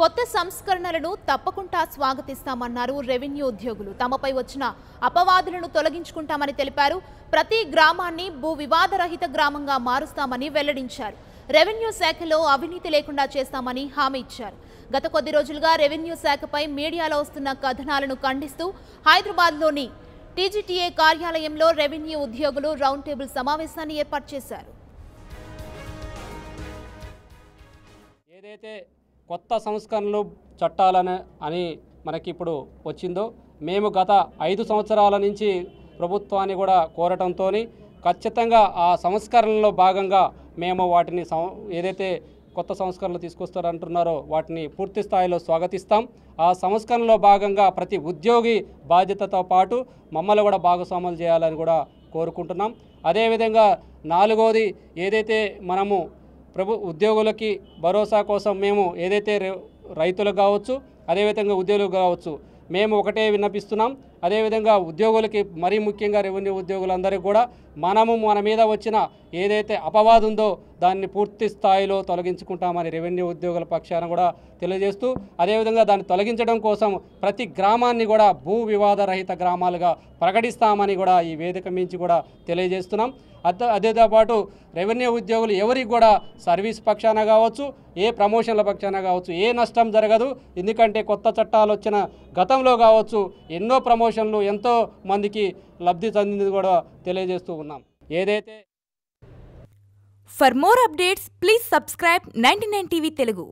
కొత్త సంస్కరణలను తప్పకుండా స్వాగతిస్తామన్నారు రెవెన్యూ ఉద్యోగులు తమపై వచ్చిన అపవాదులను తొలగించుకుంటామని తెలిపారు ప్రతి గ్రామాన్ని భూ వివాదరహిత గ్రామంగా మారుస్తామని వెల్లడించారు రెవెన్యూ శాఖలో అవినీతి లేకుండా చేస్తామని హామీ ఇచ్చారు గత కొద్ది రోజులుగా రెవెన్యూ శాఖపై మీడియాలో వస్తున్న కథనాలను ఖండిస్తూ హైదరాబాద్లోని టీజీటీఏ కార్యాలయంలో రెవెన్యూ ఉద్యోగులు రౌండ్ టేబుల్ సమావేశాన్ని ఏర్పాటు చేశారు ఏదైతే కొత్త సంస్కరణలు చట్టాలని అని మనకి ఇప్పుడు వచ్చిందో మేము గత ఐదు సంవత్సరాల నుంచి ప్రభుత్వాన్ని కూడా కోరటంతో ఖచ్చితంగా ఆ సంస్కరణలో భాగంగా మేము వాటిని ఏదైతే కొత్త సంస్కరణలు తీసుకొస్తారంటున్నారో వాటిని పూర్తి స్థాయిలో స్వాగతిస్తాం ఆ సంస్కరణలో భాగంగా ప్రతి ఉద్యోగి బాధ్యతతో పాటు మమ్మల్ని కూడా భాగస్వాములు చేయాలని కూడా కోరుకుంటున్నాం అదేవిధంగా నాలుగోది ఏదైతే మనము ప్రభు ఉద్యోగులకి భరోసా కోసం మేము ఏదైతే రైతులకు కావచ్చు అదేవిధంగా ఉద్యోగులకు కావచ్చు మేము ఒకటే విన్నపిస్తున్నాం అదేవిధంగా ఉద్యోగులకి మరీ ముఖ్యంగా రెవెన్యూ ఉద్యోగులందరికీ కూడా మనము మన మీద వచ్చిన ఏదైతే అపవాదుందో దాన్ని పూర్తి స్థాయిలో తొలగించుకుంటామని రెవెన్యూ ఉద్యోగుల పక్షాన కూడా తెలియజేస్తూ అదేవిధంగా దాన్ని తొలగించడం కోసం ప్రతి గ్రామాన్ని కూడా భూ వివాద రహిత గ్రామాలుగా ప్రకటిస్తామని కూడా ఈ వేదిక మించి కూడా తెలియజేస్తున్నాం అదేతో పాటు రెవెన్యూ ఉద్యోగులు ఎవరికి కూడా సర్వీస్ పక్షాన కావచ్చు ఏ ప్రమోషన్ల పక్షాన కావచ్చు ఏ నష్టం జరగదు ఎందుకంటే కొత్త చట్టాలు వచ్చిన గతంలో కావచ్చు ఎన్నో ప్రమో ప్రమోషన్లు ఎంతో మందికి లబ్ధి చెందింది కూడా తెలియజేస్తూ ఉన్నాం ఏదైతే for more updates please subscribe ninety nine TV Telugu